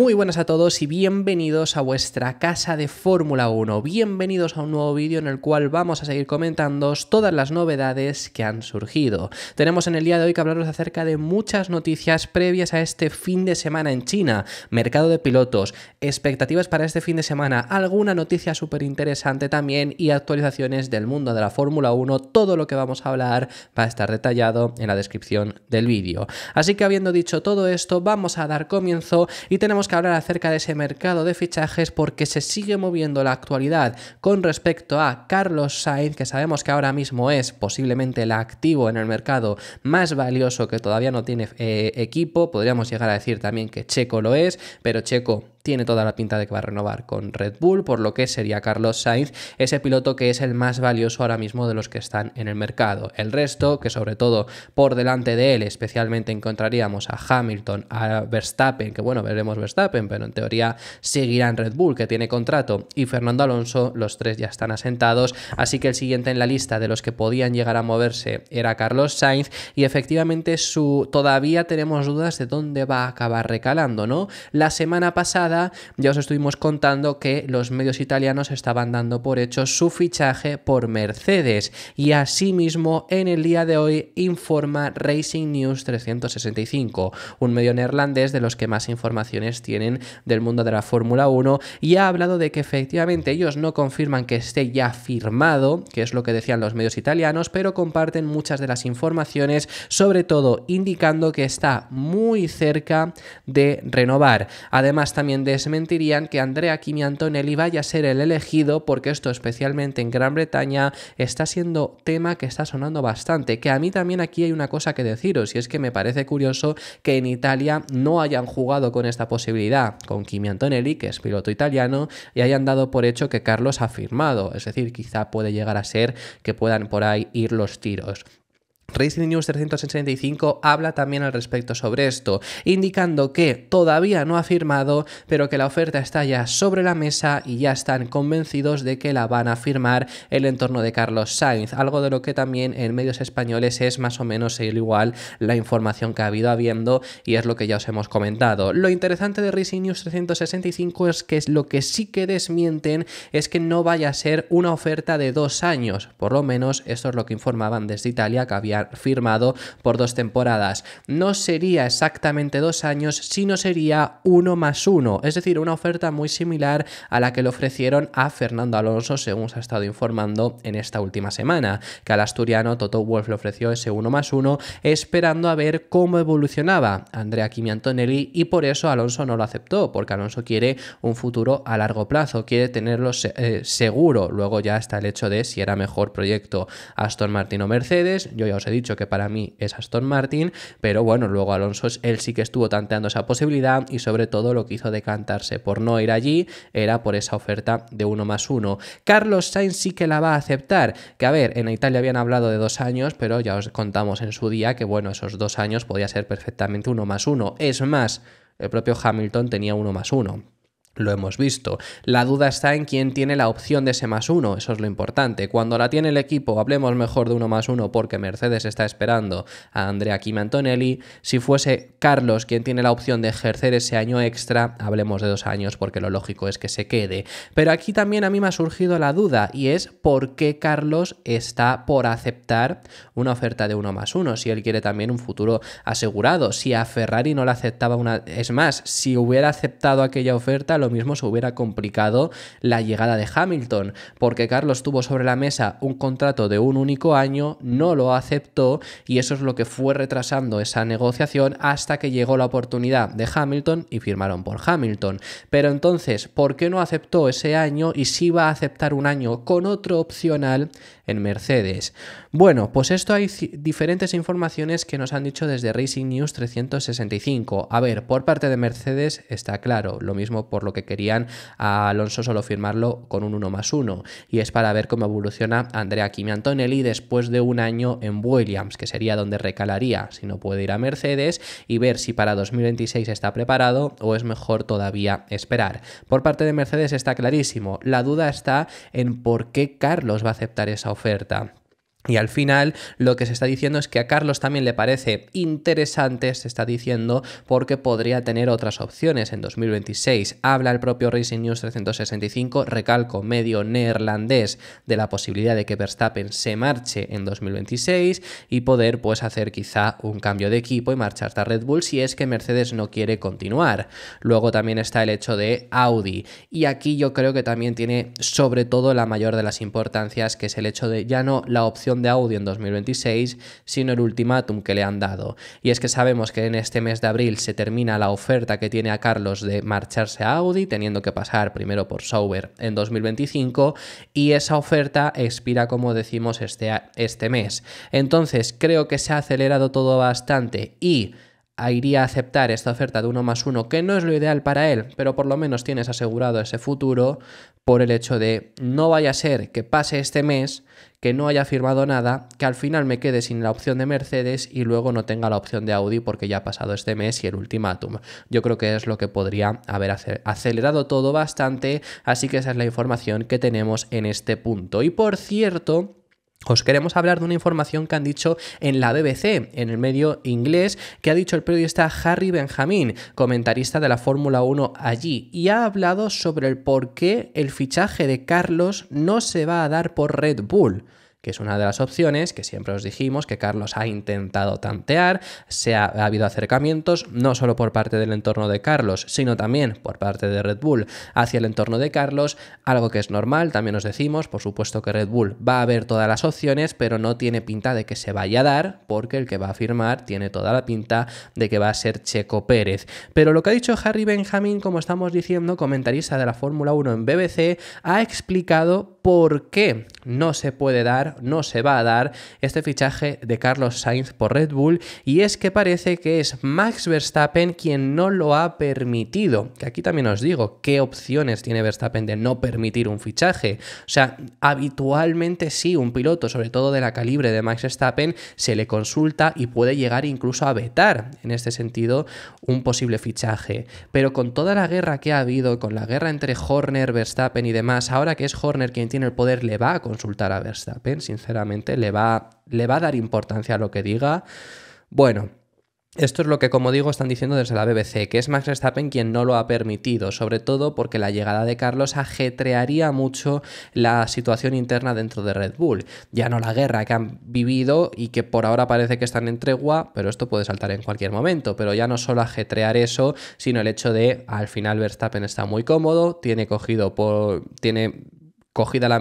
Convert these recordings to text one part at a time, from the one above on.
Muy buenas a todos y bienvenidos a vuestra casa de Fórmula 1. Bienvenidos a un nuevo vídeo en el cual vamos a seguir comentando todas las novedades que han surgido. Tenemos en el día de hoy que hablaros acerca de muchas noticias previas a este fin de semana en China, mercado de pilotos, expectativas para este fin de semana, alguna noticia súper interesante también y actualizaciones del mundo de la Fórmula 1. Todo lo que vamos a hablar va a estar detallado en la descripción del vídeo. Así que habiendo dicho todo esto, vamos a dar comienzo y tenemos que hablar acerca de ese mercado de fichajes porque se sigue moviendo la actualidad con respecto a Carlos Sainz, que sabemos que ahora mismo es posiblemente el activo en el mercado más valioso que todavía no tiene eh, equipo. Podríamos llegar a decir también que Checo lo es, pero Checo tiene toda la pinta de que va a renovar con Red Bull, por lo que sería Carlos Sainz ese piloto que es el más valioso ahora mismo de los que están en el mercado. El resto, que sobre todo por delante de él, especialmente encontraríamos a Hamilton, a Verstappen, que bueno, veremos Verstappen, pero en teoría seguirán Red Bull, que tiene contrato, y Fernando Alonso, los tres ya están asentados, así que el siguiente en la lista de los que podían llegar a moverse era Carlos Sainz, y efectivamente su... todavía tenemos dudas de dónde va a acabar recalando, ¿no? La semana pasada ya os estuvimos contando que los medios italianos estaban dando por hecho su fichaje por Mercedes y asimismo en el día de hoy informa Racing News 365, un medio neerlandés de los que más informaciones tienen del mundo de la Fórmula 1 y ha hablado de que efectivamente ellos no confirman que esté ya firmado, que es lo que decían los medios italianos, pero comparten muchas de las informaciones, sobre todo indicando que está muy cerca de renovar. Además también desmentirían que Andrea Kimi vaya a ser el elegido porque esto especialmente en Gran Bretaña está siendo tema que está sonando bastante, que a mí también aquí hay una cosa que deciros y es que me parece curioso que en Italia no hayan jugado con esta posibilidad, con Kimi Antonelli, que es piloto italiano, y hayan dado por hecho que Carlos ha firmado, es decir, quizá puede llegar a ser que puedan por ahí ir los tiros. Racing News 365 habla también al respecto sobre esto, indicando que todavía no ha firmado, pero que la oferta está ya sobre la mesa y ya están convencidos de que la van a firmar el entorno de Carlos Sainz, algo de lo que también en medios españoles es más o menos el igual la información que ha habido habiendo y es lo que ya os hemos comentado. Lo interesante de Racing News 365 es que lo que sí que desmienten es que no vaya a ser una oferta de dos años, por lo menos esto es lo que informaban desde Italia que había firmado por dos temporadas. No sería exactamente dos años, sino sería uno más uno, es decir, una oferta muy similar a la que le ofrecieron a Fernando Alonso, según se ha estado informando en esta última semana, que al asturiano Toto Wolf le ofreció ese uno más uno, esperando a ver cómo evolucionaba Andrea Kimi Antonelli y por eso Alonso no lo aceptó, porque Alonso quiere un futuro a largo plazo, quiere tenerlo eh, seguro. Luego ya está el hecho de si era mejor proyecto Aston Martin o Mercedes, yo ya he dicho que para mí es Aston Martin, pero bueno, luego Alonso él sí que estuvo tanteando esa posibilidad y sobre todo lo que hizo decantarse por no ir allí era por esa oferta de uno más uno. Carlos Sainz sí que la va a aceptar, que a ver, en Italia habían hablado de dos años, pero ya os contamos en su día que bueno, esos dos años podía ser perfectamente uno más uno. Es más, el propio Hamilton tenía uno más uno. Lo hemos visto. La duda está en quién tiene la opción de ese más uno, eso es lo importante. Cuando la tiene el equipo, hablemos mejor de uno más uno porque Mercedes está esperando a Andrea Kim Antonelli. Si fuese Carlos quien tiene la opción de ejercer ese año extra, hablemos de dos años porque lo lógico es que se quede. Pero aquí también a mí me ha surgido la duda y es por qué Carlos está por aceptar una oferta de uno más uno, si él quiere también un futuro asegurado. Si a Ferrari no la aceptaba una... Es más, si hubiera aceptado aquella oferta, lo mismo se hubiera complicado la llegada de Hamilton, porque Carlos tuvo sobre la mesa un contrato de un único año, no lo aceptó y eso es lo que fue retrasando esa negociación hasta que llegó la oportunidad de Hamilton y firmaron por Hamilton. Pero entonces, ¿por qué no aceptó ese año y si va a aceptar un año con otro opcional en Mercedes. Bueno, pues esto hay diferentes informaciones que nos han dicho desde Racing News 365. A ver, por parte de Mercedes está claro, lo mismo por lo que querían a Alonso solo firmarlo con un 1 más 1, y es para ver cómo evoluciona Andrea Kimi Antonelli después de un año en Williams, que sería donde recalaría si no puede ir a Mercedes, y ver si para 2026 está preparado o es mejor todavía esperar. Por parte de Mercedes está clarísimo, la duda está en por qué Carlos va a aceptar esa oferta oferta. Y al final lo que se está diciendo es que a Carlos también le parece interesante, se está diciendo, porque podría tener otras opciones en 2026. Habla el propio Racing News 365, recalco, medio neerlandés, de la posibilidad de que Verstappen se marche en 2026 y poder pues hacer quizá un cambio de equipo y marchar a Red Bull si es que Mercedes no quiere continuar. Luego también está el hecho de Audi. Y aquí yo creo que también tiene sobre todo la mayor de las importancias, que es el hecho de ya no la opción de audio en 2026, sino el ultimátum que le han dado. Y es que sabemos que en este mes de abril se termina la oferta que tiene a Carlos de marcharse a Audi, teniendo que pasar primero por Sauber en 2025, y esa oferta expira, como decimos, este, este mes. Entonces, creo que se ha acelerado todo bastante y iría a aceptar esta oferta de uno más uno, que no es lo ideal para él, pero por lo menos tienes asegurado ese futuro por el hecho de no vaya a ser que pase este mes, que no haya firmado nada, que al final me quede sin la opción de Mercedes y luego no tenga la opción de Audi porque ya ha pasado este mes y el ultimátum. Yo creo que es lo que podría haber acelerado todo bastante, así que esa es la información que tenemos en este punto. Y por cierto, os queremos hablar de una información que han dicho en la BBC, en el medio inglés, que ha dicho el periodista Harry Benjamin, comentarista de la Fórmula 1 allí, y ha hablado sobre el por qué el fichaje de Carlos no se va a dar por Red Bull que es una de las opciones que siempre os dijimos que Carlos ha intentado tantear, se ha, habido acercamientos no solo por parte del entorno de Carlos, sino también por parte de Red Bull hacia el entorno de Carlos, algo que es normal, también os decimos, por supuesto que Red Bull va a ver todas las opciones, pero no tiene pinta de que se vaya a dar, porque el que va a firmar tiene toda la pinta de que va a ser Checo Pérez. Pero lo que ha dicho Harry Benjamin, como estamos diciendo, comentarista de la Fórmula 1 en BBC, ha explicado por qué no se puede dar no se va a dar este fichaje de Carlos Sainz por Red Bull y es que parece que es Max Verstappen quien no lo ha permitido. Que aquí también os digo, ¿qué opciones tiene Verstappen de no permitir un fichaje? O sea, habitualmente sí, un piloto, sobre todo de la calibre de Max Verstappen, se le consulta y puede llegar incluso a vetar, en este sentido, un posible fichaje. Pero con toda la guerra que ha habido, con la guerra entre Horner, Verstappen y demás, ahora que es Horner quien tiene el poder, le va a consultar a Verstappen sinceramente, le va, le va a dar importancia a lo que diga. Bueno, esto es lo que, como digo, están diciendo desde la BBC, que es Max Verstappen quien no lo ha permitido, sobre todo porque la llegada de Carlos ajetrearía mucho la situación interna dentro de Red Bull. Ya no la guerra que han vivido y que por ahora parece que están en tregua, pero esto puede saltar en cualquier momento. Pero ya no solo ajetrear eso, sino el hecho de al final Verstappen está muy cómodo, tiene cogido por. tiene cogida la,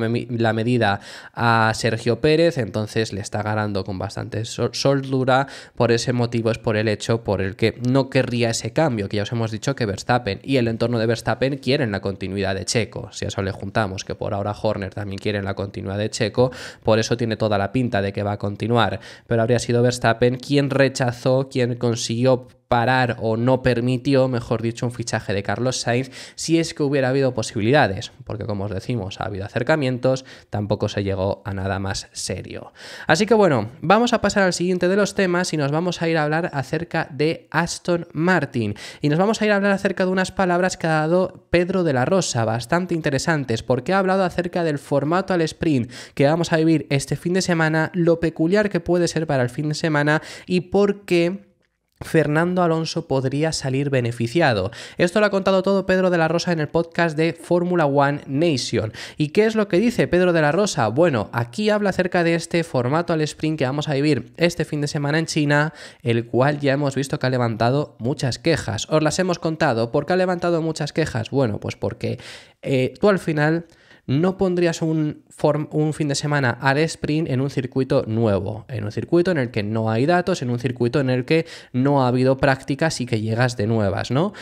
medida a Sergio Pérez, entonces le está ganando con bastante soldura, por ese motivo es por el hecho por el que no querría ese cambio, que ya os hemos dicho que Verstappen y el entorno de Verstappen quieren la continuidad de Checo, si a eso le juntamos que por ahora Horner también quiere la continuidad de Checo, por eso tiene toda la pinta de que va a continuar, pero habría sido Verstappen quien rechazó, quien consiguió parar o no permitió, mejor dicho, un fichaje de Carlos Sainz si es que hubiera habido posibilidades, porque como os decimos, ha habido acercamientos, tampoco se llegó a nada más serio. Así que bueno, vamos a pasar al siguiente de los temas y nos vamos a ir a hablar acerca de Aston Martin. Y nos vamos a ir a hablar acerca de unas palabras que ha dado Pedro de la Rosa, bastante interesantes, porque ha hablado acerca del formato al sprint que vamos a vivir este fin de semana, lo peculiar que puede ser para el fin de semana y por qué Fernando Alonso podría salir beneficiado. Esto lo ha contado todo Pedro de la Rosa en el podcast de Fórmula One Nation. ¿Y qué es lo que dice Pedro de la Rosa? Bueno, aquí habla acerca de este formato al sprint que vamos a vivir este fin de semana en China, el cual ya hemos visto que ha levantado muchas quejas. Os las hemos contado. ¿Por qué ha levantado muchas quejas? Bueno, pues porque eh, tú al final no pondrías un, fin de semana al sprint en un circuito nuevo, en un circuito en el que no hay datos, en un circuito en el que no ha habido prácticas y que llegas de nuevas, ¿no?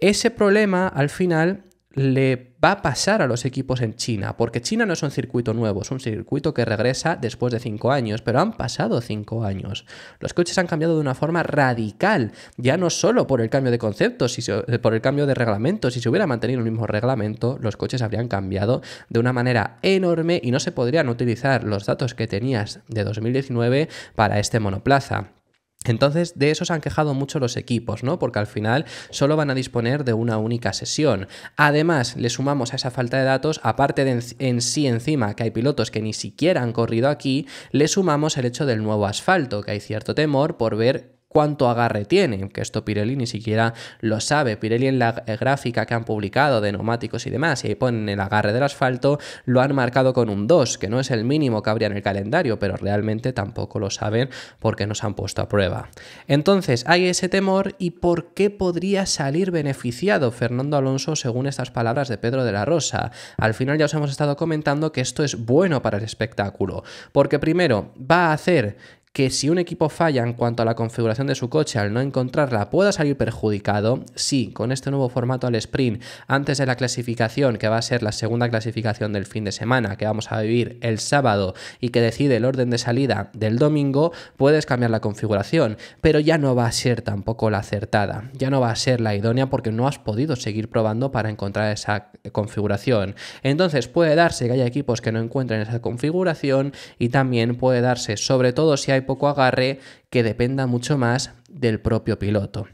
Ese problema al final le va a pasar a los equipos en China, porque China no es un circuito nuevo, es un circuito que regresa después de cinco años, pero han pasado cinco años. Los coches han cambiado de una forma radical, ya no solo por el cambio de conceptos, sino eh, por el cambio de reglamento, si se hubiera mantenido el mismo reglamento, los coches habrían cambiado de una manera enorme y no se podrían utilizar los datos que tenías de 2019 para este monoplaza. Entonces, de eso se han quejado mucho los equipos, ¿no? Porque al final solo van a disponer de una única sesión. Además, le sumamos a esa falta de datos, aparte de en, en, sí encima que hay pilotos que ni siquiera han corrido aquí, le sumamos el hecho del nuevo asfalto, que hay cierto temor por ver cuánto agarre tiene, que esto Pirelli ni siquiera lo sabe. Pirelli en la eh, gráfica que han publicado de neumáticos y demás, y ahí ponen el agarre del asfalto, lo han marcado con un 2, que no es el mínimo que habría en el calendario, pero realmente tampoco lo saben porque nos han puesto a prueba. Entonces, hay ese temor y por qué podría salir beneficiado Fernando Alonso según estas palabras de Pedro de la Rosa. Al final ya os hemos estado comentando que esto es bueno para el espectáculo, porque primero va a hacer que si un equipo falla en cuanto a la configuración de su coche al no encontrarla pueda salir perjudicado, sí, con este nuevo formato al sprint, antes de la clasificación, que va a ser la segunda clasificación del fin de semana, que vamos a vivir el sábado y que decide el orden de salida del domingo, puedes cambiar la configuración, pero ya no va a ser tampoco la acertada, ya no va a ser la idónea porque no has podido seguir probando para encontrar esa configuración. Entonces puede darse que haya equipos que no encuentren esa configuración y también puede darse, sobre todo si hay poco agarre que dependa mucho más del propio piloto.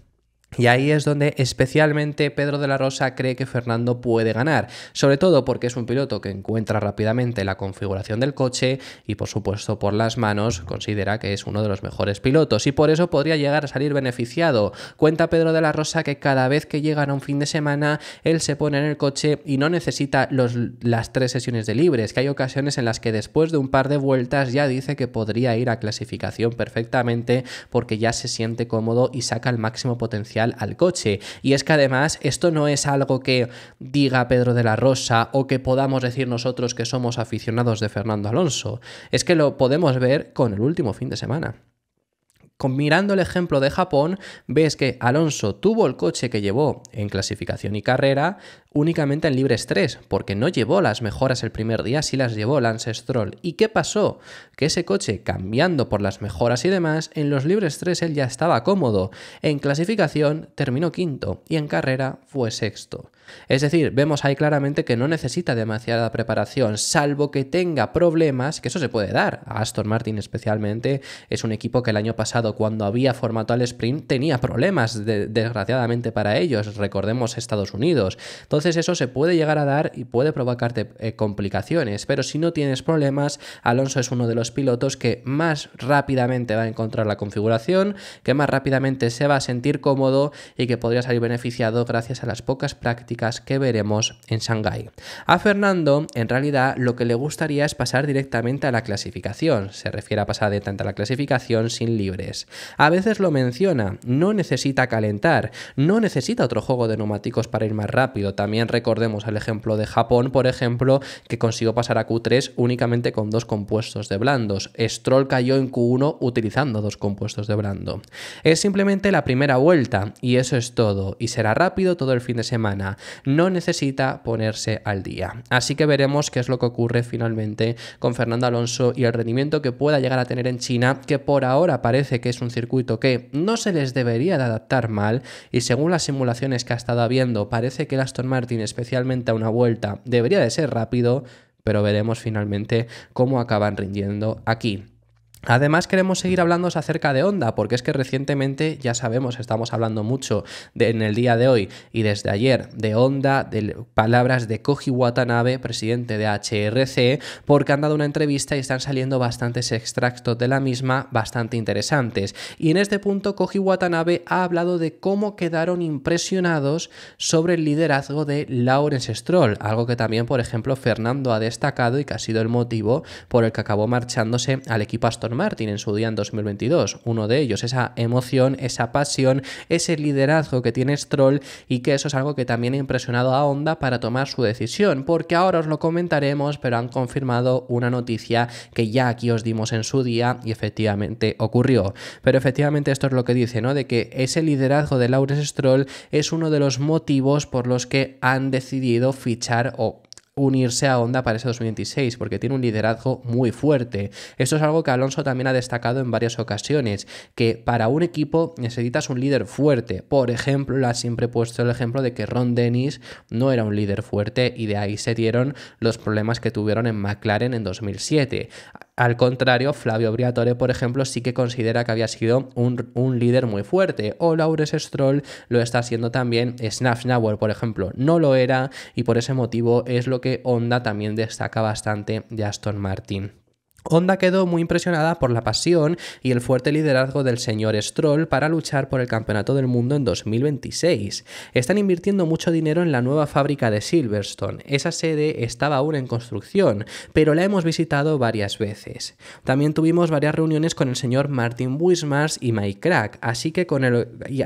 Y ahí es donde especialmente Pedro de la Rosa cree que Fernando puede ganar, sobre todo porque es un piloto que encuentra rápidamente la configuración del coche y por supuesto por las manos considera que es uno de los mejores pilotos y por eso podría llegar a salir beneficiado. Cuenta Pedro de la Rosa que cada vez que llegan a un fin de semana él se pone en el coche y no necesita las tres sesiones de libres, que hay ocasiones en las que después de un par de vueltas ya dice que podría ir a clasificación perfectamente porque ya se siente cómodo y saca el máximo potencial al coche. Y es que además esto no es algo que diga Pedro de la Rosa o que podamos decir nosotros que somos aficionados de Fernando Alonso. Es que lo podemos ver con el último fin de semana mirando el ejemplo de Japón, ves que Alonso tuvo el coche que llevó en clasificación y carrera, únicamente en libre 3, porque no llevó las mejoras el primer día, si las llevó Lance Stroll. ¿Y qué pasó? Que ese coche, cambiando por las mejoras y demás, en los libres 3 él ya estaba cómodo. En clasificación terminó quinto y en carrera fue sexto. Es decir, vemos ahí claramente que no necesita demasiada preparación, salvo que tenga problemas, que eso se puede dar. A Aston Martin especialmente es un equipo que el año pasado, cuando había formato al sprint, tenía problemas, desgraciadamente para ellos. Recordemos Estados Unidos. Entonces, entonces eso se puede llegar a dar y puede provocarte eh, complicaciones, pero si no tienes problemas, Alonso es uno de los pilotos que más rápidamente va a encontrar la configuración, que más rápidamente se va a sentir cómodo y que podría salir beneficiado gracias a las pocas prácticas que veremos en Shanghái. A Fernando, en realidad, lo que le gustaría es pasar directamente a la clasificación, se refiere a pasar de a la clasificación sin libres. A veces lo menciona, no necesita calentar, no necesita otro juego de neumáticos para ir más rápido, también también recordemos el ejemplo de Japón, por ejemplo, que consiguió pasar a Q3 únicamente con dos compuestos de blandos. Stroll cayó en Q1 utilizando dos compuestos de blando. Es simplemente la primera vuelta y eso es todo. Y será rápido todo el fin de semana. No necesita ponerse al día. Así que veremos qué es lo que ocurre finalmente con Fernando Alonso y el rendimiento que pueda llegar a tener en China, que por ahora parece que es un circuito que no se les debería de adaptar mal y según las simulaciones que ha estado habiendo parece que el Aston Martin especialmente a una vuelta, debería de ser rápido, pero veremos finalmente cómo acaban rindiendo aquí. Además queremos seguir hablando acerca de Onda, porque es que recientemente ya sabemos, estamos hablando mucho en el día de hoy y desde ayer de Onda, de palabras de Koji Watanabe, presidente de HRC, porque han dado una entrevista y están saliendo bastantes extractos de la misma bastante interesantes. Y en este punto Koji Watanabe ha hablado de cómo quedaron impresionados sobre el liderazgo de Lawrence Stroll, algo que también, por ejemplo, Fernando ha destacado y que ha sido el motivo por el que acabó marchándose al equipo Aston Martin en su día en 2022. Uno de ellos, esa emoción, esa pasión, ese liderazgo que tiene Stroll y que eso es algo que también ha impresionado a Honda para tomar su decisión, porque ahora os lo comentaremos, pero han confirmado una noticia que ya aquí os dimos en su día y efectivamente ocurrió. Pero efectivamente esto es lo que dice, ¿no? De que ese liderazgo de Lawrence Stroll es uno de los motivos por los que han decidido fichar o unirse a Honda para ese 2026 porque tiene un liderazgo muy fuerte. Esto es algo que Alonso también ha destacado en varias ocasiones, que para un equipo necesitas un líder fuerte. Por ejemplo, le ha siempre puesto el ejemplo de que Ron Dennis no era un líder fuerte y de ahí se dieron los problemas que tuvieron en McLaren en 2007. Al contrario, Flavio Briatore, por ejemplo, sí que considera que había sido un, líder muy fuerte. O Laures Stroll lo está haciendo también. Snafnauer, por ejemplo, no lo era y por ese motivo es lo que Honda también destaca bastante de Aston Martin. Honda quedó muy impresionada por la pasión y el fuerte liderazgo del señor Stroll para luchar por el Campeonato del Mundo en 2026. Están invirtiendo mucho dinero en la nueva fábrica de Silverstone. Esa sede estaba aún en construcción, pero la hemos visitado varias veces. También tuvimos varias reuniones con el señor Martin Wismars y Mike Crack, así que con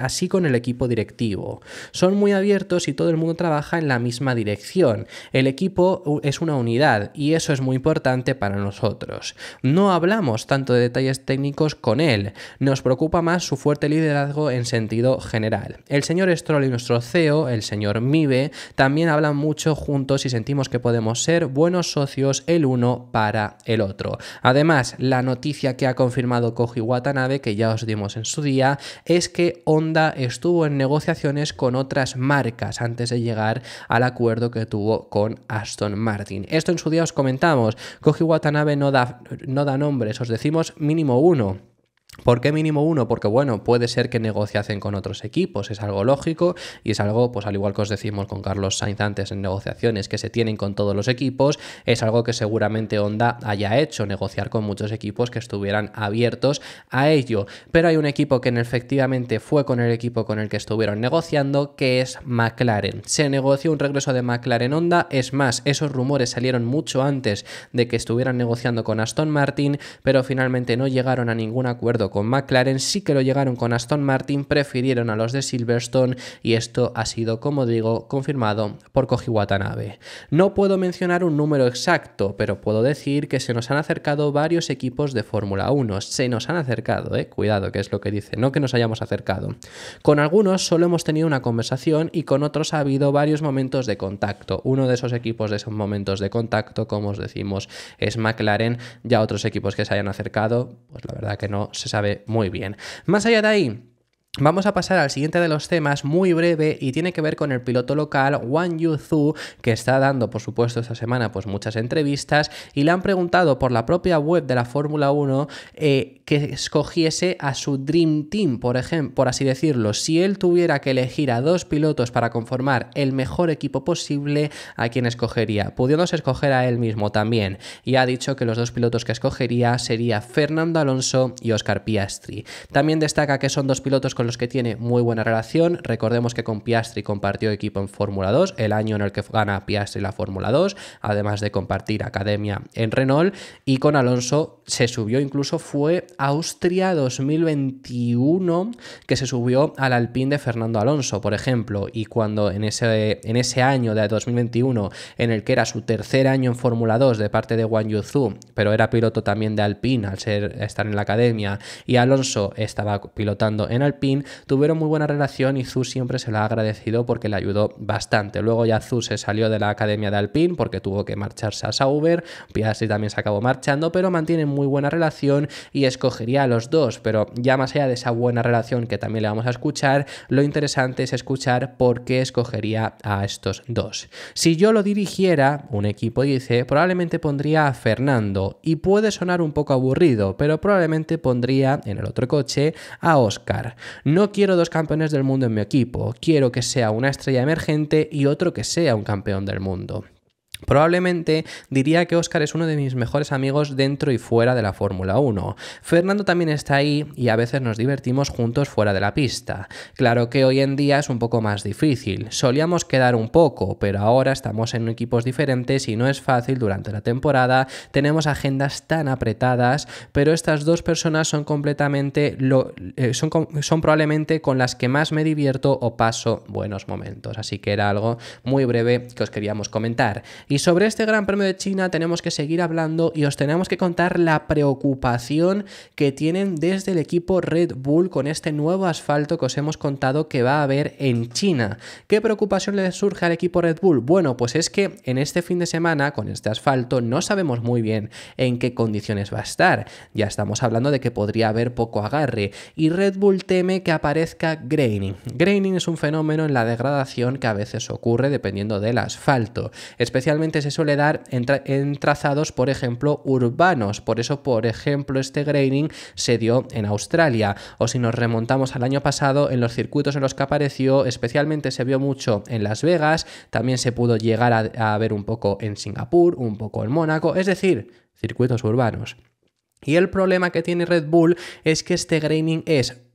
así con el equipo directivo. Son muy abiertos y todo el mundo trabaja en la misma dirección. El equipo es una unidad y eso es muy importante para nosotros. No hablamos tanto de detalles técnicos con él, nos preocupa más su fuerte liderazgo en sentido general. El señor Stroll y nuestro CEO, el señor Mibe, también hablan mucho juntos y sentimos que podemos ser buenos socios el uno para el otro. Además, la noticia que ha confirmado Koji Watanabe, que ya os dimos en su día, es que Honda estuvo en negociaciones con otras marcas antes de llegar al acuerdo que tuvo con Aston Martin. Esto en su día os comentamos. Koji Watanabe no da no da nombres, os decimos mínimo uno. ¿Por qué mínimo uno? Porque bueno, puede ser que negociacen con otros equipos, es algo lógico y es algo, pues al igual que os decimos con Carlos Sainz antes en negociaciones que se tienen con todos los equipos, es algo que seguramente Honda haya hecho, negociar con muchos equipos que estuvieran abiertos a ello. Pero hay un equipo que efectivamente fue con el equipo con el que estuvieron negociando, que es McLaren. Se negoció un regreso de McLaren Honda, es más, esos rumores salieron mucho antes de que estuvieran negociando con Aston Martin, pero finalmente no llegaron a ningún acuerdo con McLaren, sí que lo llegaron con Aston Martin, prefirieron a los de Silverstone y esto ha sido, como digo, confirmado por Koji Watanabe. No puedo mencionar un número exacto, pero puedo decir que se nos han acercado varios equipos de Fórmula 1. Se nos han acercado, eh, cuidado, que es lo que dice, no que nos hayamos acercado. Con algunos solo hemos tenido una conversación y con otros ha habido varios momentos de contacto. Uno de esos equipos de esos momentos de contacto, como os decimos, es McLaren. Ya otros equipos que se hayan acercado, pues la verdad que no se sabe muy bien. Más allá de ahí, Vamos a pasar al siguiente de los temas, muy breve, y tiene que ver con el piloto local Wang Yuzhu, que está dando, por supuesto, esta semana pues, muchas entrevistas, y le han preguntado por la propia web de la Fórmula 1 eh, que escogiese a su Dream Team, por ejemplo, por así decirlo. Si él tuviera que elegir a dos pilotos para conformar el mejor equipo posible, ¿a quién escogería? Pudiéndose escoger a él mismo también. Y ha dicho que los dos pilotos que escogería sería Fernando Alonso y Oscar Piastri. También destaca que son dos pilotos con los que tiene muy buena relación. Recordemos que con Piastri compartió equipo en Fórmula 2, el año en el que gana Piastri la Fórmula 2, además de compartir academia en Renault. Y con Alonso se subió, incluso fue Austria 2021 que se subió al Alpine de Fernando Alonso, por ejemplo. Y cuando en ese, en ese año de 2021, en el que era su tercer año en Fórmula 2 de parte de Wang Yuzhu, pero era piloto también de Alpine al ser, estar en la academia, y Alonso estaba pilotando en Alpine, tuvieron muy buena relación y Zus siempre se lo ha agradecido porque le ayudó bastante. Luego ya Zu se salió de la academia de Alpine porque tuvo que marcharse a Sauber, Piastri también se acabó marchando, pero mantienen muy buena relación y escogería a los dos, pero ya más allá de esa buena relación que también le vamos a escuchar, lo interesante es escuchar por qué escogería a estos dos. Si yo lo dirigiera, un equipo dice, probablemente pondría a Fernando y puede sonar un poco aburrido, pero probablemente pondría en el otro coche a Oscar. No quiero dos campeones del mundo en mi equipo, quiero que sea una estrella emergente y otro que sea un campeón del mundo. Probablemente diría que Oscar es uno de mis mejores amigos dentro y fuera de la Fórmula 1. Fernando también está ahí y a veces nos divertimos juntos fuera de la pista. Claro que hoy en día es un poco más difícil. Solíamos quedar un poco, pero ahora estamos en equipos diferentes y no es fácil durante la temporada. Tenemos agendas tan apretadas, pero estas dos personas son completamente lo, eh, son, son probablemente con las que más me divierto o paso buenos momentos. Así que era algo muy breve que os queríamos comentar. Y sobre este Gran Premio de China tenemos que seguir hablando y os tenemos que contar la preocupación que tienen desde el equipo Red Bull con este nuevo asfalto que os hemos contado que va a haber en China. ¿Qué preocupación le surge al equipo Red Bull? Bueno, pues es que en este fin de semana con este asfalto no sabemos muy bien en qué condiciones va a estar. Ya estamos hablando de que podría haber poco agarre y Red Bull teme que aparezca graining. Graining es un fenómeno en la degradación que a veces ocurre dependiendo del asfalto, especialmente se suele dar en, trazados, por ejemplo, urbanos. Por eso, por ejemplo, este graining se dio en Australia. O si nos remontamos al año pasado, en los circuitos en los que apareció, especialmente se vio mucho en Las Vegas, también se pudo llegar a, a ver un poco en Singapur, un poco en Mónaco, es decir, circuitos urbanos. Y el problema que tiene Red Bull es que este graining es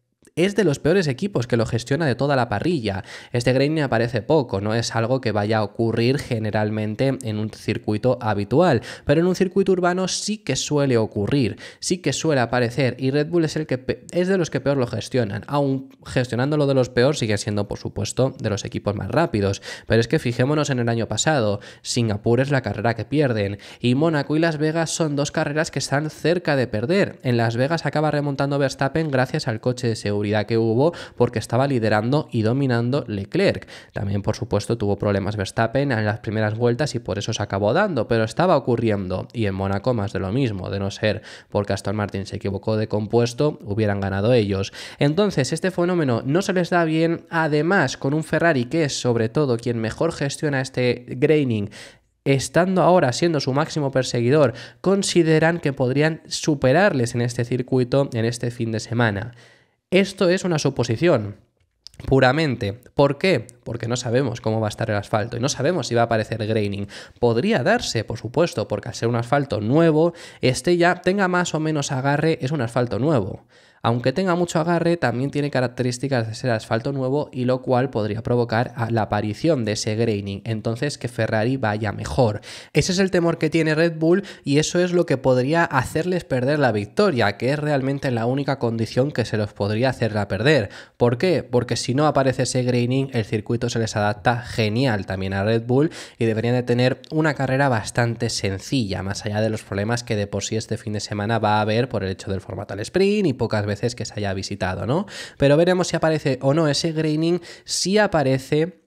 es de los peores equipos que lo gestiona de toda la parrilla. Este me aparece poco, no es algo que vaya a ocurrir generalmente en un circuito habitual, pero en un circuito urbano sí que suele ocurrir, sí que suele aparecer y Red Bull es, el que es de los que peor lo gestionan, aún gestionándolo de los peor sigue siendo por supuesto de los equipos más rápidos, pero es que fijémonos en el año pasado, Singapur es la carrera que pierden y Mónaco y Las Vegas son dos carreras que están cerca de perder, en Las Vegas acaba remontando Verstappen gracias al coche de seguridad que hubo porque estaba liderando y dominando Leclerc. También, por supuesto, tuvo problemas Verstappen en las primeras vueltas y por eso se acabó dando, pero estaba ocurriendo y en Mónaco más de lo mismo, de no ser porque Aston Martin se equivocó de compuesto, hubieran ganado ellos. Entonces, este fenómeno no se les da bien, además con un Ferrari que es sobre todo quien mejor gestiona este graining estando ahora siendo su máximo perseguidor, consideran que podrían superarles en este circuito en este fin de semana. Esto es una suposición puramente. ¿Por qué? Porque no sabemos cómo va a estar el asfalto y no sabemos si va a aparecer graining. Podría darse, por supuesto, porque al ser un asfalto nuevo, este ya tenga más o menos agarre, es un asfalto nuevo. Aunque tenga mucho agarre, también tiene características de ser asfalto nuevo y lo cual podría provocar la aparición de ese graining, entonces que Ferrari vaya mejor. Ese es el temor que tiene Red Bull y eso es lo que podría hacerles perder la victoria, que es realmente la única condición que se los podría hacerla perder. ¿Por qué? Porque si no aparece ese graining, el circuito se les adapta genial también a Red Bull y deberían de tener una carrera bastante sencilla, más allá de los problemas que de por sí este fin de semana va a haber por el hecho del formato al sprint y pocas veces veces que se haya visitado, ¿no? Pero veremos si aparece o no ese graining, si aparece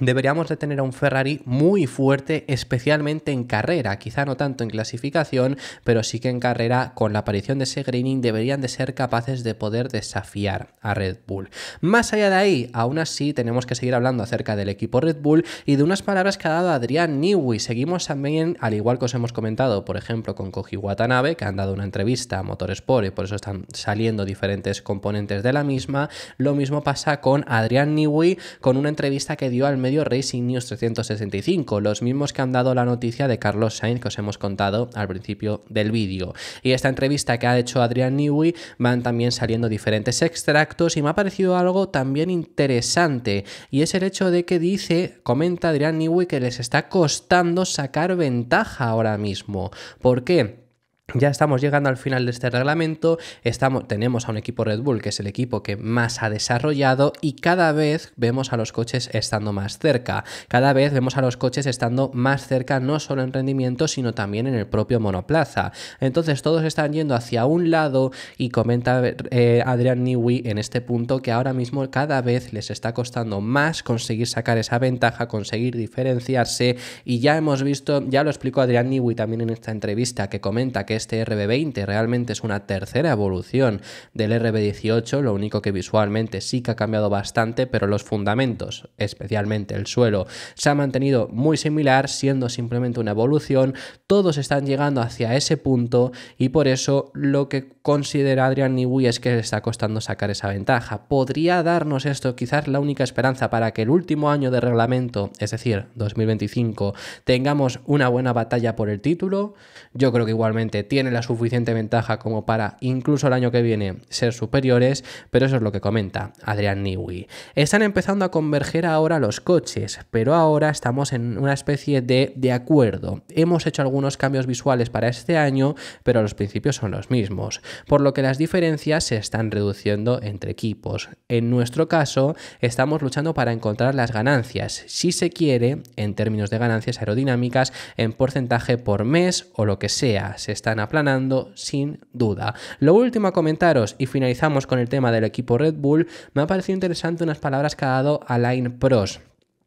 deberíamos de tener a un Ferrari muy fuerte, especialmente en carrera, quizá no tanto en clasificación, pero sí que en carrera con la aparición de ese greening deberían de ser capaces de poder desafiar a Red Bull. Más allá de ahí, aún así tenemos que seguir hablando acerca del equipo Red Bull y de unas palabras que ha dado Adrián Newey. Seguimos también, al igual que os hemos comentado, por ejemplo, con Koji Watanabe, que han dado una entrevista a Motorsport y por eso están saliendo diferentes componentes de la misma. Lo mismo pasa con Adrián Newey, con una entrevista que dio al medio Racing News 365, los mismos que han dado la noticia de Carlos Sainz que os hemos contado al principio del vídeo. Y esta entrevista que ha hecho Adrián Newey van también saliendo diferentes extractos y me ha parecido algo también interesante y es el hecho de que dice, comenta Adrián Newey que les está costando sacar ventaja ahora mismo. ¿Por qué? Ya estamos llegando al final de este reglamento, estamos, tenemos a un equipo Red Bull que es el equipo que más ha desarrollado y cada vez vemos a los coches estando más cerca, cada vez vemos a los coches estando más cerca no solo en rendimiento sino también en el propio monoplaza. Entonces todos están yendo hacia un lado y comenta eh, Adrián Adrian en este punto que ahora mismo cada vez les está costando más conseguir sacar esa ventaja, conseguir diferenciarse y ya hemos visto, ya lo explicó Adrián Newey también en esta entrevista que comenta que este RB20 realmente es una tercera evolución del RB18, lo único que visualmente sí que ha cambiado bastante, pero los fundamentos, especialmente el suelo, se ha mantenido muy similar, siendo simplemente una evolución. Todos están llegando hacia ese punto y por eso lo que considera Adrian Newey es que le está costando sacar esa ventaja. ¿Podría darnos esto quizás la única esperanza para que el último año de reglamento, es decir, 2025, tengamos una buena batalla por el título? Yo creo que igualmente tiene la suficiente ventaja como para incluso el año que viene ser superiores, pero eso es lo que comenta Adrian Newey. Están empezando a converger ahora los coches, pero ahora estamos en una especie de, de acuerdo. Hemos hecho algunos cambios visuales para este año, pero los principios son los mismos, por lo que las diferencias se están reduciendo entre equipos. En nuestro caso, estamos luchando para encontrar las ganancias, si se quiere, en términos de ganancias aerodinámicas, en porcentaje por mes o lo que sea. Se están aplanando sin duda. Lo último a comentaros y finalizamos con el tema del equipo Red Bull, me ha parecido interesante unas palabras que ha dado Alain Pros,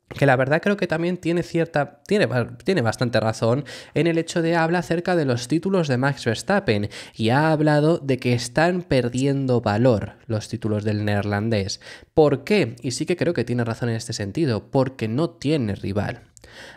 que la verdad creo que también tiene cierta, tiene, tiene, bastante razón en el hecho de habla acerca de los títulos de Max Verstappen y ha hablado de que están perdiendo valor los títulos del neerlandés. ¿Por qué? Y sí que creo que tiene razón en este sentido, porque no tiene rival.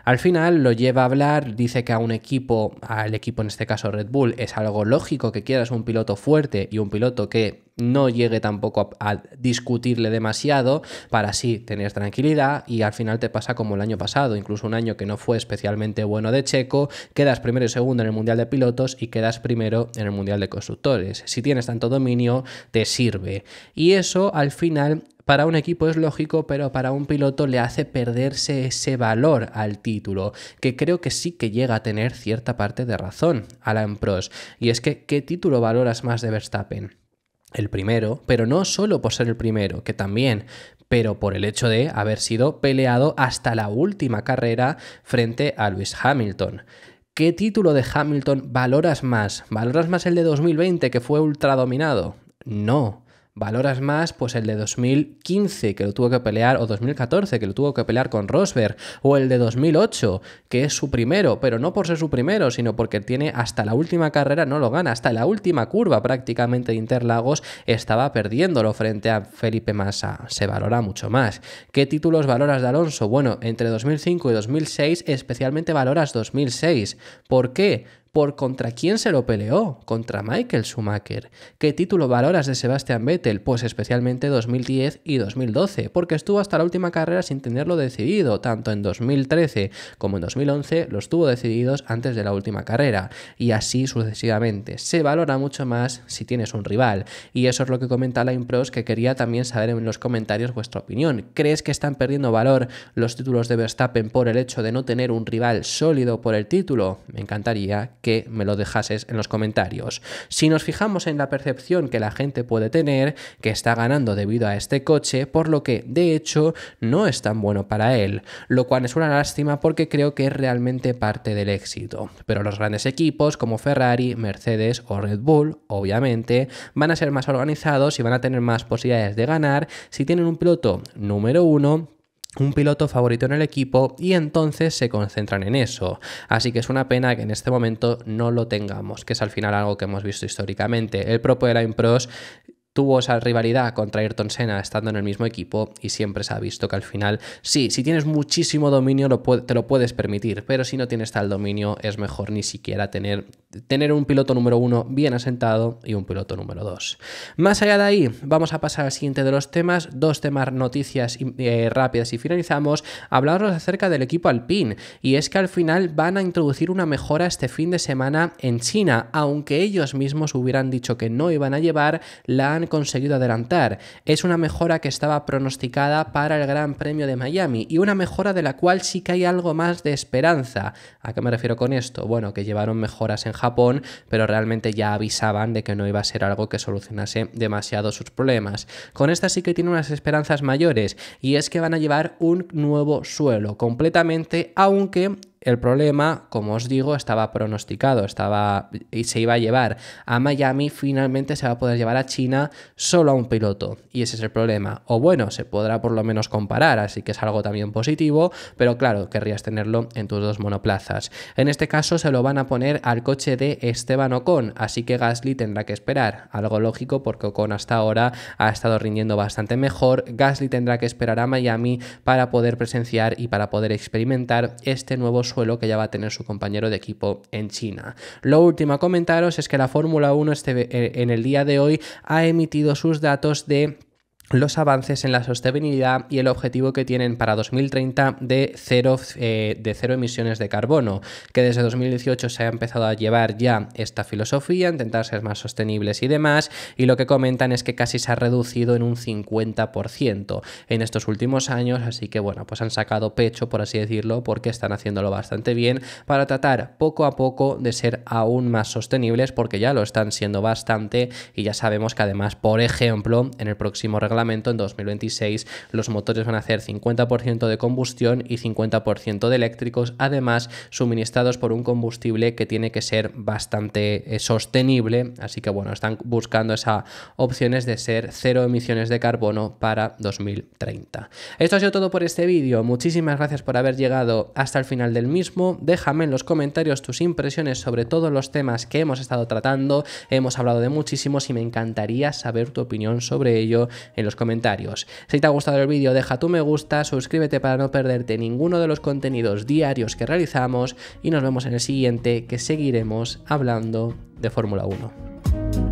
Al final lo lleva a hablar, dice que a un equipo, al equipo en este caso Red Bull, es algo lógico que quieras un piloto fuerte y un piloto que no llegue tampoco a, discutirle demasiado para así tener tranquilidad y al final te pasa como el año pasado, incluso un año que no fue especialmente bueno de Checo, quedas primero y segundo en el Mundial de Pilotos y quedas primero en el Mundial de Constructores. Si tienes tanto dominio, te sirve. Y eso al final para un equipo es lógico, pero para un piloto le hace perderse ese valor al título, que creo que sí que llega a tener cierta parte de razón Alan Prost. Y es que, ¿qué título valoras más de Verstappen? El primero, pero no solo por ser el primero, que también, pero por el hecho de haber sido peleado hasta la última carrera frente a Lewis Hamilton. ¿Qué título de Hamilton valoras más? ¿Valoras más el de 2020 que fue ultradominado? No, valoras más pues el de 2015 que lo tuvo que pelear o 2014 que lo tuvo que pelear con Rosberg o el de 2008 que es su primero pero no por ser su primero sino porque tiene hasta la última carrera no lo gana hasta la última curva prácticamente de Interlagos estaba perdiéndolo frente a Felipe Massa se valora mucho más ¿qué títulos valoras de Alonso? bueno entre 2005 y 2006 especialmente valoras 2006 ¿por qué? por contra quién se lo peleó, contra Michael Schumacher. ¿Qué título valoras de Sebastian Vettel? Pues especialmente 2010 y 2012, porque estuvo hasta la última carrera sin tenerlo decidido, tanto en 2013 como en 2011 los tuvo decididos antes de la última carrera, y así sucesivamente. Se valora mucho más si tienes un rival, y eso es lo que comenta Line Pros, que quería también saber en los comentarios vuestra opinión. ¿Crees que están perdiendo valor los títulos de Verstappen por el hecho de no tener un rival sólido por el título? Me encantaría que me lo dejases en los comentarios. Si nos fijamos en la percepción que la gente puede tener, que está ganando debido a este coche, por lo que de hecho no es tan bueno para él, lo cual es una lástima porque creo que es realmente parte del éxito. Pero los grandes equipos como Ferrari, Mercedes o Red Bull, obviamente, van a ser más organizados y van a tener más posibilidades de ganar si tienen un piloto número uno un piloto favorito en el equipo y entonces se concentran en eso. Así que es una pena que en este momento no lo tengamos, que es al final algo que hemos visto históricamente. El propio Line Pros tuvo esa rivalidad contra Ayrton Senna estando en el mismo equipo y siempre se ha visto que al final, sí, si tienes muchísimo dominio te lo puedes permitir, pero si no tienes tal dominio es mejor ni siquiera tener, tener un piloto número uno bien asentado y un piloto número dos. Más allá de ahí, vamos a pasar al siguiente de los temas, dos temas noticias eh, rápidas y finalizamos, hablaros acerca del equipo Alpine y es que al final van a introducir una mejora este fin de semana en China, aunque ellos mismos hubieran dicho que no iban a llevar, la conseguido adelantar. Es una mejora que estaba pronosticada para el Gran Premio de Miami y una mejora de la cual sí que hay algo más de esperanza. ¿A qué me refiero con esto? Bueno, que llevaron mejoras en Japón, pero realmente ya avisaban de que no iba a ser algo que solucionase demasiado sus problemas. Con esta sí que tiene unas esperanzas mayores y es que van a llevar un nuevo suelo completamente, aunque el problema, como os digo, estaba pronosticado, estaba y se iba a llevar a Miami, finalmente se va a poder llevar a China solo a un piloto y ese es el problema. O bueno, se podrá por lo menos comparar, así que es algo también positivo, pero claro, querrías tenerlo en tus dos monoplazas. En este caso se lo van a poner al coche de Esteban Ocon, así que Gasly tendrá que esperar, algo lógico porque Ocon hasta ahora ha estado rindiendo bastante mejor. Gasly tendrá que esperar a Miami para poder presenciar y para poder experimentar este nuevo suelo que ya va a tener su compañero de equipo en China. Lo último a comentaros es que la Fórmula 1 este eh, en el día de hoy ha emitido sus datos de los avances en la sostenibilidad y el objetivo que tienen para 2030 de cero, eh, de cero emisiones de carbono, que desde 2018 se ha empezado a llevar ya esta filosofía, intentar ser más sostenibles y demás, y lo que comentan es que casi se ha reducido en un 50% en estos últimos años, así que bueno, pues han sacado pecho, por así decirlo, porque están haciéndolo bastante bien para tratar poco a poco de ser aún más sostenibles, porque ya lo están siendo bastante y ya sabemos que además, por ejemplo, en el próximo reglamento, en 2026 los motores van a hacer 50% de combustión y 50% de eléctricos, además suministrados por un combustible que tiene que ser bastante eh, sostenible, así que bueno, están buscando esas opciones de ser cero emisiones de carbono para 2030. Esto ha sido todo por este vídeo, muchísimas gracias por haber llegado hasta el final del mismo, déjame en los comentarios tus impresiones sobre todos los temas que hemos estado tratando, hemos hablado de muchísimos y me encantaría saber tu opinión sobre ello en los comentarios. Si te ha gustado el vídeo deja tu me gusta, suscríbete para no perderte ninguno de los contenidos diarios que realizamos y nos vemos en el siguiente que seguiremos hablando de Fórmula 1.